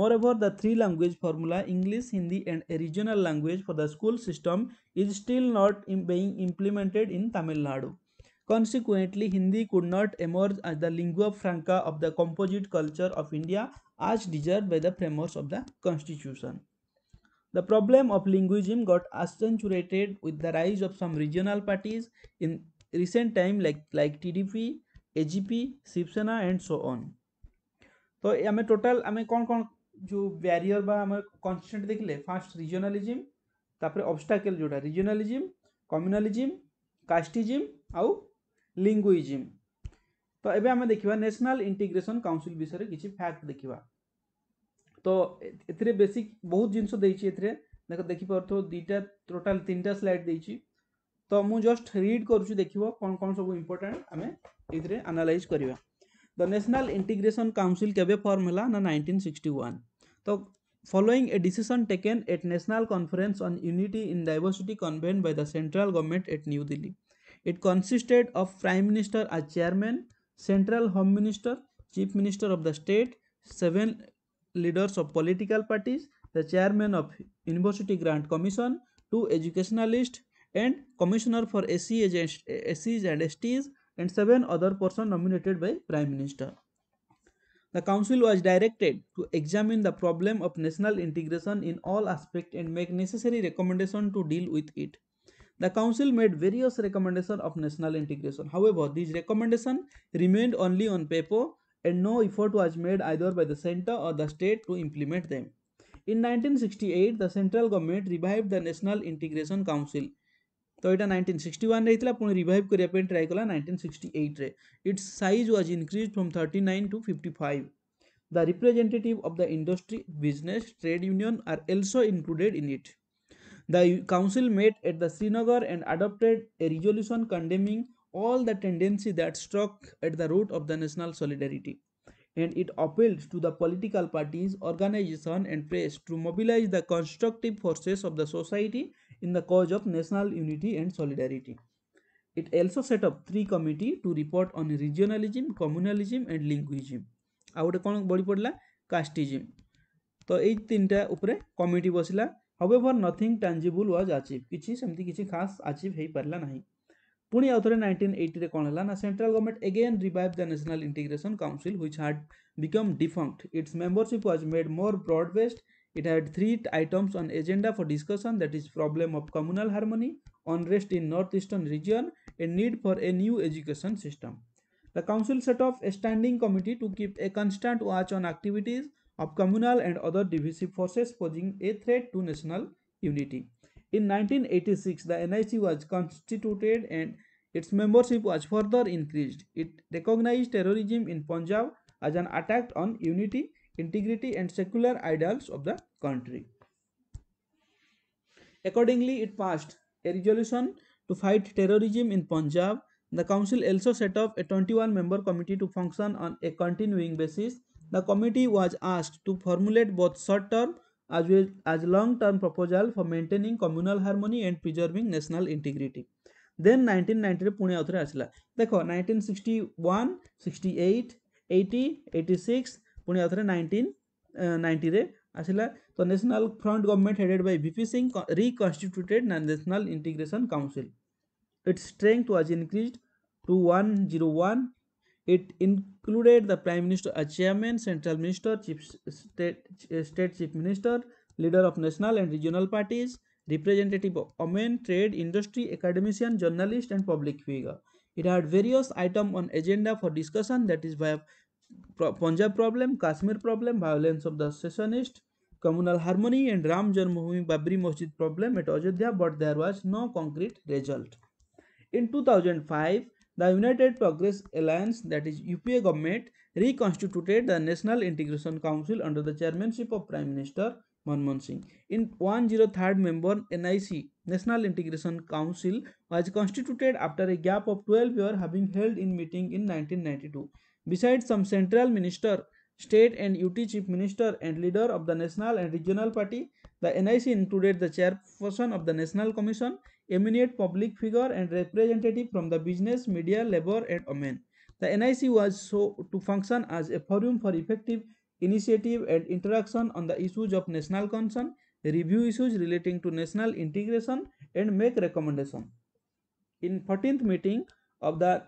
moreover the three language formula english hindi and a regional language for the school system is still not being implemented in tamil nadu consequently Hindi could not emerge as the lingua franca of the composite culture of India as deserve by the framers of the constitution the problem of linguism got एसेंचुरेटेड with the rise of some regional parties in recent time like like T D P A G P Shiv Sena and so on तो आम टोटाल आम कौन कौन जो ब्यारिअर कन्स्टेंट देखने फास्ट रिजनालीजिम तापर अबस्टाकेल जोटा रिजनालीजिम कम्युनालीजिम कास्टिजिम आउ লিঙ্গুইজিম ତ ଏବେ ଆମେ ଦେଖିବା ନ୍ୟାସନାଲ୍ ଇଣ୍ଟିଗ୍ରେସନ୍ କାଉନସିଲ୍ ବିଷୟରେ କିଛି ଫ୍ୟାକ୍ଟ ଦେଖିବା ତ ଏଥିରେ ବେସିକ୍ ବହୁତ ଜିନିଷ ଦେଇଛି ଏଥିରେ ଦେଖ ଦେଖିପାରୁଥିବ ଦୁଇଟା ଟୋଟାଲ୍ ତିନିଟା ସ୍ଲାଇଡ୍ ଦେଇଛି ତ ମୁଁ ଜଷ୍ଟ ରିଡ୍ କରୁଛି ଦେଖିବ କ'ଣ କ'ଣ ସବୁ ଇମ୍ପୋର୍ଟାଣ୍ଟ ଆମେ ଏଥିରେ ଆନାଲାଇଜ୍ କରିବା ଦ ନ୍ୟାସନାଲ୍ ଇଣ୍ଟିଗ୍ରେସନ୍ କାଉନସିଲ୍ କେବେ ଫର୍ମ ହେଲା ନା ନାଇଣ୍ଟିନ୍ ସିକ୍ସଟି ୱାନ୍ ତ following a decision taken at national conference on unity in diversity convened by the central government at new delhi It consisted of Prime Minister as chairman, Central Home Minister, Chief Minister of the state, seven leaders of political parties, the chairman of University Grant Commission, two educationalists, and commissioner for SEs and, and STs, and seven other persons nominated by Prime Minister. The council was directed to examine the problem of national integration in all aspects and make necessary recommendations to deal with it. The council made various recommendations of national integration. However, these recommendations remained only on paper and no effort was made either by the center or the state to implement them. In 1968, the central government revived the National Integration Council. So यहाँ 1961. सिक्सटी वन रही पुणी revived करने ट्राए कला नाइंटीन सिक्सटी एट्रे its size was increase from thirty nine to fifty five the representative of the industry business trade union are the council met at the Srinagar and adopted a resolution condemning all the tendency that struck at the root of the national solidarity. And it appealed to the political parties, organizations, and press to mobilize the constructive forces of the society in the cause of national unity and solidarity. It also set up three committee to report on regionalism, communalism, and linguism. ଆଉ ଗୋଟେ କ'ଣ ବଢ଼ି ପଡ଼ିଲା କାଷ୍ଟିଜିମ୍ ତ ଏଇ ତିନିଟା ଉପରେ committee however nothing tangible was achieve କିଛି ସେମିତି କିଛି ଖାସ୍ ଆଚିଭ୍ ହେଇପାରିଲା ନାହିଁ ପୁଣି ଆଉଥରେ ନାଇଣ୍ଟିନ୍ ଏଇଟିରେ କ'ଣ ହେଲା ନା central government again revive the national integration council which had become defunct its membership was made more broad based It had three items on agenda for discussion that is problem of communal harmony, unrest in northeastern region and need for a new education system. The council set up a standing committee to keep a constant watch on activities of communal and other divisive forces posing a threat to national unity. In 1986, the NIC was constituted and its membership was further increased. It recognized terrorism in Punjab as an attack on unity, integrity and secular ideals of the country. Accordingly, it passed a resolution to fight terrorism in Punjab. The council also set up a 21 member committee to function on a continuing basis The committee was asked to formulate both short-term as well as long-term proposal for maintaining communal harmony and preserving national integrity. Then 1990 रे पुणे आउथरे आसला देखो 1961 68 80 86 पुणे आउथरे 1990 रे आसला तो National Front government headed by VP Singh reconstituted national integration council its strength was increased to 101 It included the Prime Minister, a Chairman, Central Minister, Chief State, State Chief Minister, Leader of National and Regional Parties, Representative of Women, Trade, Industry, Academician, Journalist and Public Figure. It had various items on agenda for discussion that is via Punjab problem, Kashmir problem, violence of the secessionist, communal harmony and Ram Janmabhoomi Babri Masjid problem at Ajodhya but there was no concrete result. In 2005, the United Progress Alliance, that is UPA government, reconstituted the National Integration Council under the chairmanship of Prime Minister Manmohan Singh. In 103rd member NIC, National Integration Council was constituted after a gap of 12 years having held in meeting in 1992. Besides some central minister, state and UT chief minister and leader of the national and regional party, the NIC included the chairperson of the National Commission, eminent public figure and representative from the business, media, labor, and women. The NIC was so to function as a forum for effective initiative and interaction on the issues of national concern, review issues relating to national integration, and make recommendation. In 14th meeting of the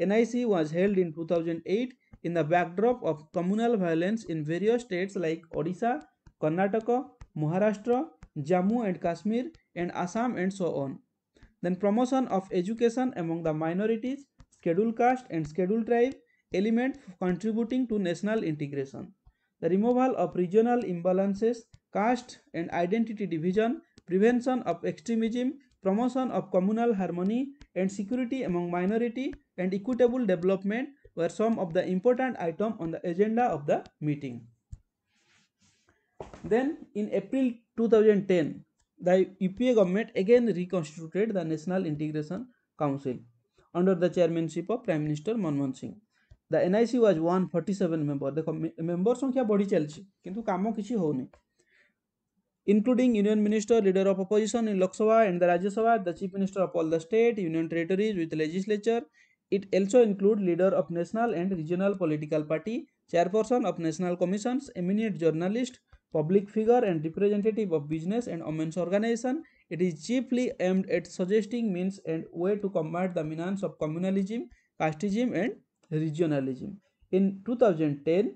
NIC was held in 2008 in the backdrop of communal violence in various states like Odisha, Karnataka, Maharashtra, Jammu and Kashmir and Assam and so on. Then promotion of education among the minorities, scheduled caste and scheduled tribe, element contributing to national integration. The removal of regional imbalances, caste and identity division, prevention of extremism, promotion of communal harmony and security among minority and equitable development were some of the important items on the agenda of the meeting. Then in April 2010, the UPA government again reconstituted the National Integration Council under the chairmanship of Prime Minister Manmohan Singh. the nic was 147 member one member sankhya badi chalchi kintu kaam kichhi ho nahi including union minister leader of opposition in lok sabha and the rajya sabha the chief minister of all the state union territories with legislature it also include leader of national and regional political party chairperson of national commissions eminent journalist public figure and representative of business and women's organization. It is chiefly aimed at suggesting means and way to combat the menace of communalism, casteism and regionalism. In 2010,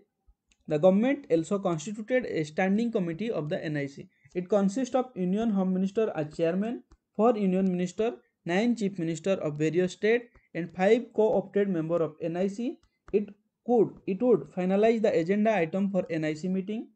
the government also constituted a standing committee of the NIC. It consists of Union Home Minister as chairman, four Union Minister, nine Chief Minister of various state and five co-opted member of NIC. It could it would finalize the agenda item for NIC meeting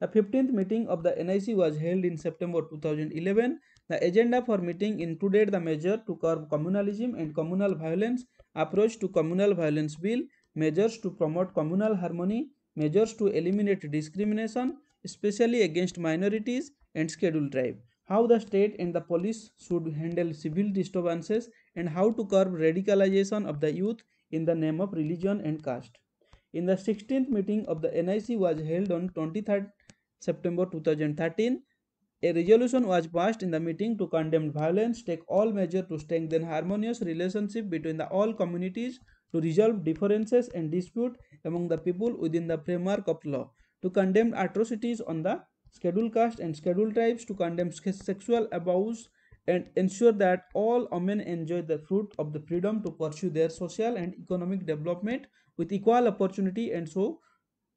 the 15th meeting of the NIC was held in September 2011. The agenda for meeting included the measure to curb communalism and communal violence, approach to communal violence bill, measures to promote communal harmony, measures to eliminate discrimination, especially against minorities and scheduled drive. how the state and the police should handle civil disturbances, and how to curb radicalization of the youth in the name of religion and caste. In the 16th meeting of the NIC was held on 23rd September 2013, a resolution was passed in the meeting to condemn violence, take all measures to strengthen harmonious relationship between the all communities, to resolve differences and dispute among the people within the framework of law, to condemn atrocities on the scheduled caste and scheduled tribes, to condemn sexual abuse and ensure that all women enjoy the fruit of the freedom to pursue their social and economic development with equal opportunity and so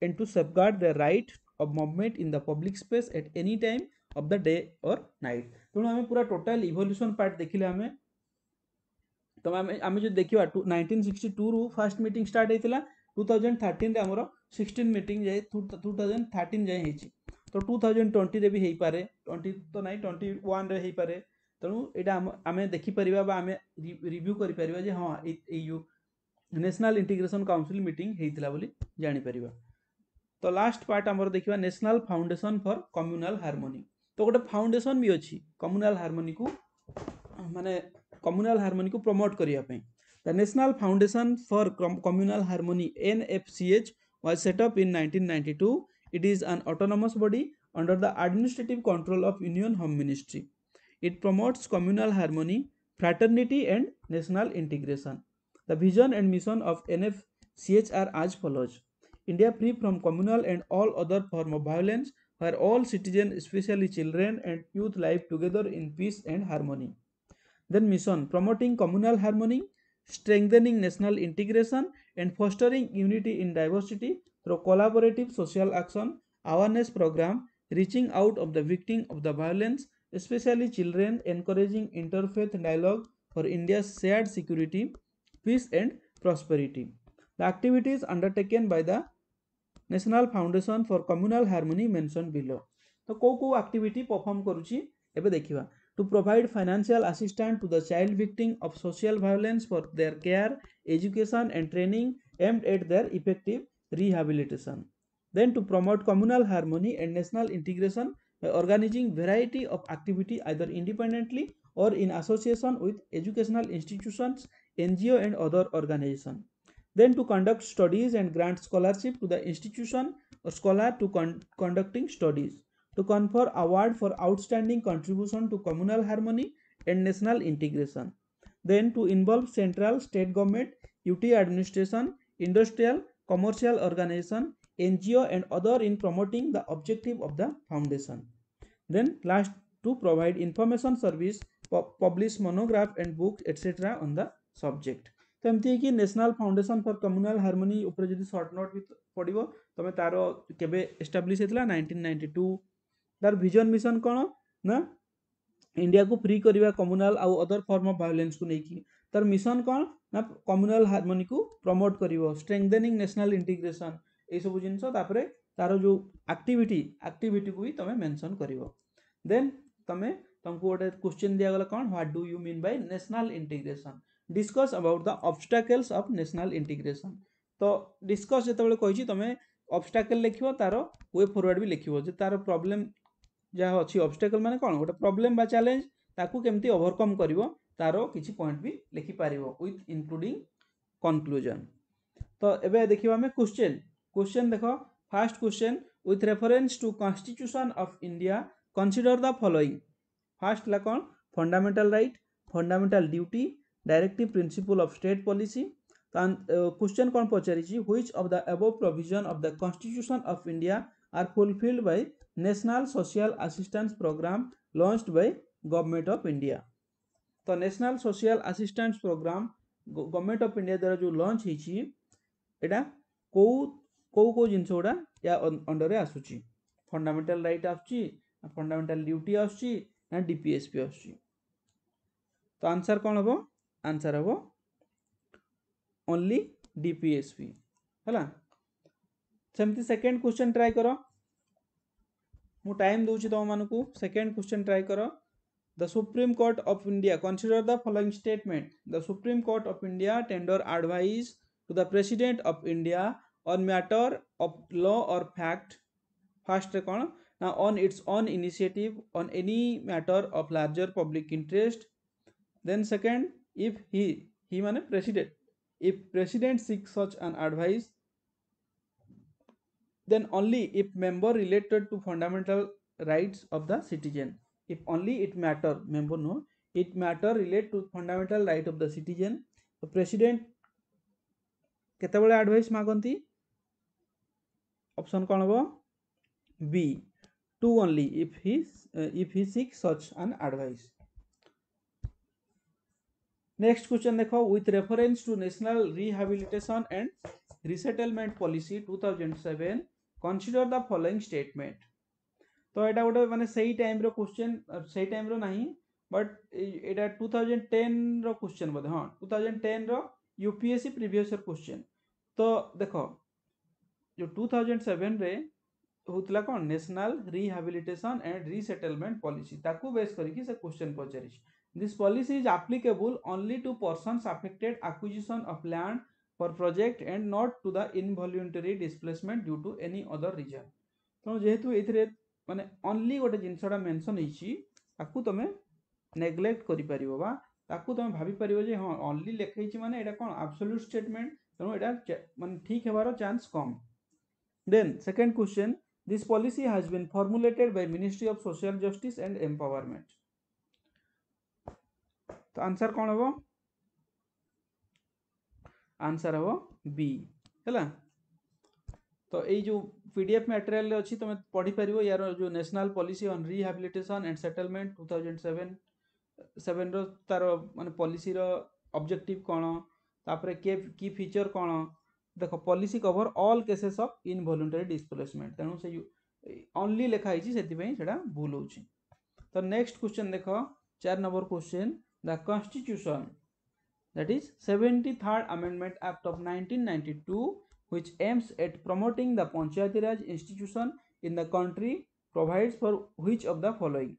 and to safeguard their right a movement in the public space at any time of the day और नाइट तेणु आम पूरा टोटाल इवल्यूशन पार्ट देखिले आम तो आम जो देखा नाइनटीन सिक्सटी टू रू first meet start two thousand thirteen आम सिक्सटन मीट जाए टू थाउजेंड थर्टिन जाए हो तो टू थाउजेंड ट्वेंटी भी हो पाए ट्वेंटी तो नाई ट्वेंटी वन हो पाए तेणु यहाँ आम देखिपर आम रिव्यू कर हाँ यू नेशनल इंटीग्रेशन काउनसिल मीट होता है जापरिया तो लास्ट पार्ट आम देखा national foundation for communal harmony तो गोटे फाउंडेसन भी अच्छी कम्युनाल हारमोनी को मानने कम्युनाल हारमोनी को प्रमोट करने the national foundation for communal harmony N F C H was set up in nineteen two it is an autonomous body under the administrative control of union home ministry it promotes communal harmony fraternity and national integration the vision and mission of N F C H are as follows India free from communal and all other form of violence, where all citizens, especially children and youth, live together in peace and harmony. Then mission promoting communal harmony, strengthening national integration, and fostering unity in diversity through collaborative social action, awareness program, reaching out of the victim of the violence, especially children, encouraging interfaith dialogue for India's shared security, peace and prosperity. The activities undertaken by the national foundation for communal harmony mentioned below to ko ko activity perform karuchi ebe ଦେଖିବା to provide financial assistance to the child victim of social violence for their care education and training aimed at their effective rehabilitation. Then to promote communal harmony and national integration by organizing variety of activity either independently or in association with educational institutions, NGO and other organizations then to conduct studies and grant scholarship to the institution or scholar to con conducting studies to confer award for outstanding contribution to communal harmony and national integration then to involve central state government ut administration industrial commercial organization ngo and other in promoting the objective of the foundation then last to provide information service publish monograph and books etc on the subject तो एमती है कि national foundation for communal harmony जो सर्ट नोट भी पड़ब तुम तार केवे होता नाइंटीन नाइंटी टू तार भिजन मिशन कौन ना इंडिया को फ्री करवा कम्युनाल आउ अदर फर्म अफ भायोलेन्स को लेकिन तार मिशन कौन ना कम्युनाल हारमोनी को प्रमोट कर स्ट्रेंथेनिंग नेशनल इंटिग्रेसन यू जिनस तार जो आक्टिट आक्टिट को भी तुम मेनसन कर देन तुम तुमको गोटे क्वेश्चन दिगला कौन what do you mean by national integration discuss about the obstacles of national integration ତ ଡିସ୍କସ୍ ଯେତେବେଳେ କହିଛି ତୁମେ ଅବଷ୍ଟାକେଲ୍ ଲେଖିବ ତାର ୱେ ଫରୱାର୍ଡ଼ ବି ଲେଖିବ ଯେ ତାର ପ୍ରୋବ୍ଲେମ୍ ଯାହା ଅଛି ଅବଷ୍ଟାକେଲ୍ ମାନେ କ'ଣ ଗୋଟେ ପ୍ରୋବ୍ଲେମ୍ ବା ଚ୍ୟାଲେଞ୍ଜ ତାକୁ କେମିତି ଓଭରକମ୍ କରିବ ତାର କିଛି ପଏଣ୍ଟ ବି ଲେଖିପାରିବ ୱିଥ୍ ଇନକ୍ଲୁଡ଼ିଂ କନକ୍ଲୁଜନ୍ ତ ଏବେ ଦେଖିବା ଆମେ କ୍ୱେଶ୍ଚେନ୍ କ୍ୱେଶ୍ଚେନ୍ ଦେଖ first question with reference to constitution of India consider the following first ହେଲା କ'ଣ fundamental right fundamental duty directive principle of state policy question कौन पचारि which of the above provision of the constitution of India are fulfilled by national social assistance programme launched by government of India तो national social assistance programme government of India द्वारा जो लंच होटा कौ कौ कौ जिन गुड़ा या अंडर आसूँ फंडामेटाल रईट आस फंडामेटाल ड्यूटी आसपीएसपी आस तो आंसर कौन हम आंसर हम ओनली डीपीएसपी है सेमती सेकेंड क्वेश्चन ट्राए कर मु टाइम दूसरी तुम मानक सेकेंड क्वेश्चन ट्राए कर the supreme court of India consider the following statement the supreme court of India tender advice to the president of India on matter of law और फैक्ट फास्ट कौन ना on its own initiative on any matter of larger public interest then second if he he মানে president if president seek such an advice then only if member related to fundamental rights of the citizen if only it matter member no it matter relate to fundamental right of the citizen the president केतेबेले एडवाइस मागंती ऑप्शन कोन हबो B two only if he if he seek such an advice next question देखो with reference to national rehabilitation and resettlement policy 2007 consider the following statement तो एटा गोटे मैंने से ही टाइम रो से ही टाइम रो नाही बट एटा 2010 रो क्वेश्चन बोधे हां 2010 रो यूपीएससी प्रीवियस ईयर क्वेश्चन तो देख जो टू थाउजेंड सेवेन रे होता कौन national rehabilitation and resettlement policy ताकू बेस करके से क्वेश्चन पचारिस this policy is applicable only to persons affected acquisition of land for project and not to the involuntary displacement due to any other reason तेनालीतु ये मानने ओनली गोटे जिनसटा मेनसन होती तुम नेग्लेक्ट कर तुम भाविपर जो हाँ ओनली लिखी मैंने ये कौन आबसोल्यूट स्टेटमेंट तेनालीराम मान ठीक होवार चान्स कम then second question this policy has been formulated by ministry of social justice and empowerment तो आंसर कौन हम आंसर हम बी है तो पी जो पीडीएफ मटेरियल अच्छी तुम पढ़ी पार यार जो national policy on rehabilitation and settlement two thousand seven seven तार मान पॉलिसी ऑब्जेक्टिव कौन तापर के की फीचर कौन देख policy cover all cases of involuntary displacement तेणु से ओनली लेखाई से भूल हो तो नेक्स्ट क्वेश्चन देख चार number question the constitution that is 73rd amendment act of 1992 which aims at promoting the panchayati raj institution in the country provides for which of the following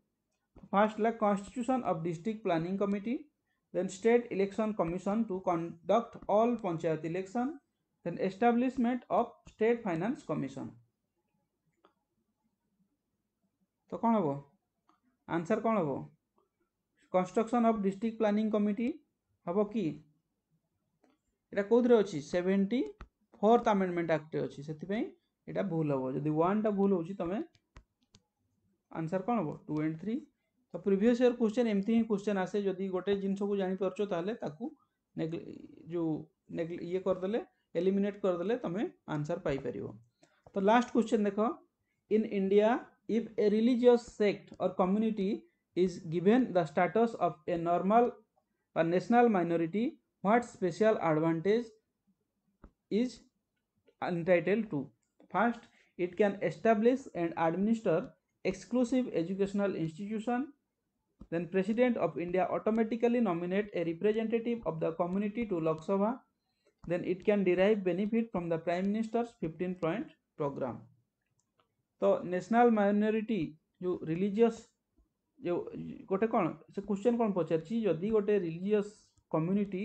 first like constitution of district planning committee then state election commission to conduct all panchayat election then establishment of state finance commission तो कौन हम आंसर कौन हम construction of district planning committee हम कि यहाँ कौधे सेवेन्टी फोर्थ आमेडमेंट आक्टे अच्छे से यहाँ भूल हम जब वा भूल हो तुम आंसर कौन हम टू एंड थ्री तो प्रिभस इयर क्वेश्चन एमती ही क्वेश्चन आसे जदि गोटे जिनस को जापर ताकू जो ये करदे एलिमेट करदे तुम आंसर पाइपर तो लास्ट क्वेश्चन देख in India if a religious sect और community is given the status of a normal or national minority, what special advantage is entitled to? First, it can establish and administer exclusive educational institution. Then President of India automatically nominate a representative of the community to Lok Sabha. Then it can derive benefit from the Prime Minister's 15 point program. So, national minority, you religious. ଯେ ଗୋଟେ କ'ଣ ସେ କୋଶ୍ଚେନ୍ କ'ଣ ପଚାରିଛି ଯଦି ଗୋଟେ religious community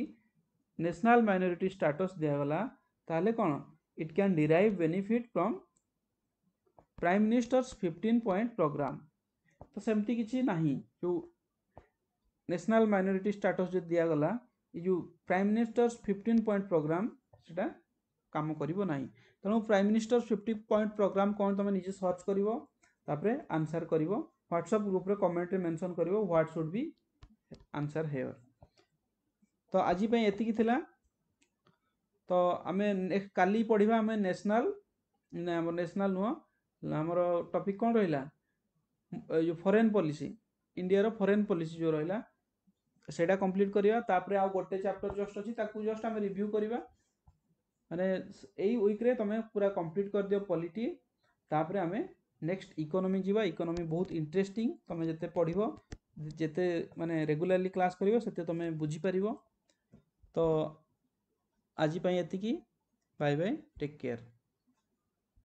national minority status ଦିଆଗଲା ତାହେଲେ କ'ଣ it can derive benefit from prime ministers fifteen point program ତ ସେମିତି କିଛି ନାହିଁ ଯେଉଁ ନ୍ୟାସନାଲ୍ ମାଇନୋରିଟି ଷ୍ଟାଟସ୍ ଯଦି ଦିଆଗଲା ଏ ଯେଉଁ prime ministers fifteen point program ସେଟା କାମ କରିବ ନାହିଁ ତେଣୁ prime ministers fifty point program କ'ଣ ତୁମେ ନିଜେ ସର୍ଚ୍ଚ କରିବ ତାପରେ ଆନ୍ସର୍ କରିବ ହ୍ୱାଟ୍ସଆପ୍ ଗ୍ରୁପ୍ରେ କମେଣ୍ଟରେ ମେନସନ୍ କରିବ what should be answer here ତ ଆଜି ପାଇଁ ଏତିକି ଥିଲା ତ ଆମେ କାଲି ପଢ଼ିବା ଆମେ ନ୍ୟାସନାଲ୍ ନା ଆମର ନ୍ୟାସନାଲ୍ ନୁହଁ ଆମର ଟପିକ୍ କ'ଣ ରହିଲା ଯେଉଁ ଫରେନ୍ ପଲିସି ଇଣ୍ଡିଆର ଫରେନ୍ ପଲିସି ଯେଉଁ ରହିଲା ସେଇଟା କମ୍ପ୍ଲିଟ୍ କରିବା ତାପରେ ଆଉ ଗୋଟେ ଚାପ୍ଟର ଜଷ୍ଟ ଅଛି ତାକୁ ଜଷ୍ଟ ଆମେ ରିଭ୍ୟୁ କରିବା ମାନେ ଏଇ ୱିକ୍ରେ ତୁମେ ପୁରା କମ୍ପ୍ଲିଟ୍ କରିଦିଅ ପଲିଟି ତାପରେ ଆମେ नेक्स्ट इकोनोमी जी इकोनोमी बहुत इंटरेस्टिंग तुम जेत पढ़व जिते मानते रेगुलाली क्लास करते तुम बुझीपार तो आजपाई बाय बाय टेक केयर